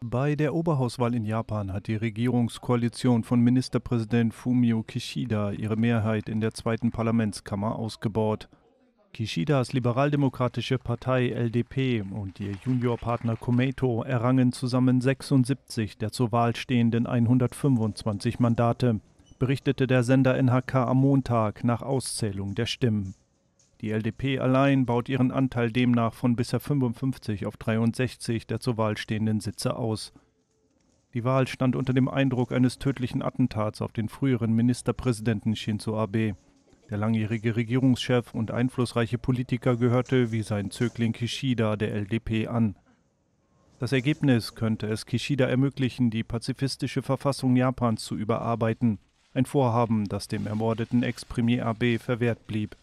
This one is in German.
Bei der Oberhauswahl in Japan hat die Regierungskoalition von Ministerpräsident Fumio Kishida ihre Mehrheit in der zweiten Parlamentskammer ausgebaut. Kishidas liberaldemokratische Partei LDP und ihr Juniorpartner Kometo errangen zusammen 76 der zur Wahl stehenden 125 Mandate, berichtete der Sender NHK am Montag nach Auszählung der Stimmen. Die LDP allein baut ihren Anteil demnach von bisher 55 auf 63 der zur Wahl stehenden Sitze aus. Die Wahl stand unter dem Eindruck eines tödlichen Attentats auf den früheren Ministerpräsidenten Shinzo Abe. Der langjährige Regierungschef und einflussreiche Politiker gehörte wie sein Zögling Kishida der LDP an. Das Ergebnis könnte es Kishida ermöglichen, die pazifistische Verfassung Japans zu überarbeiten, ein Vorhaben, das dem ermordeten Ex-Premier Abe verwehrt blieb.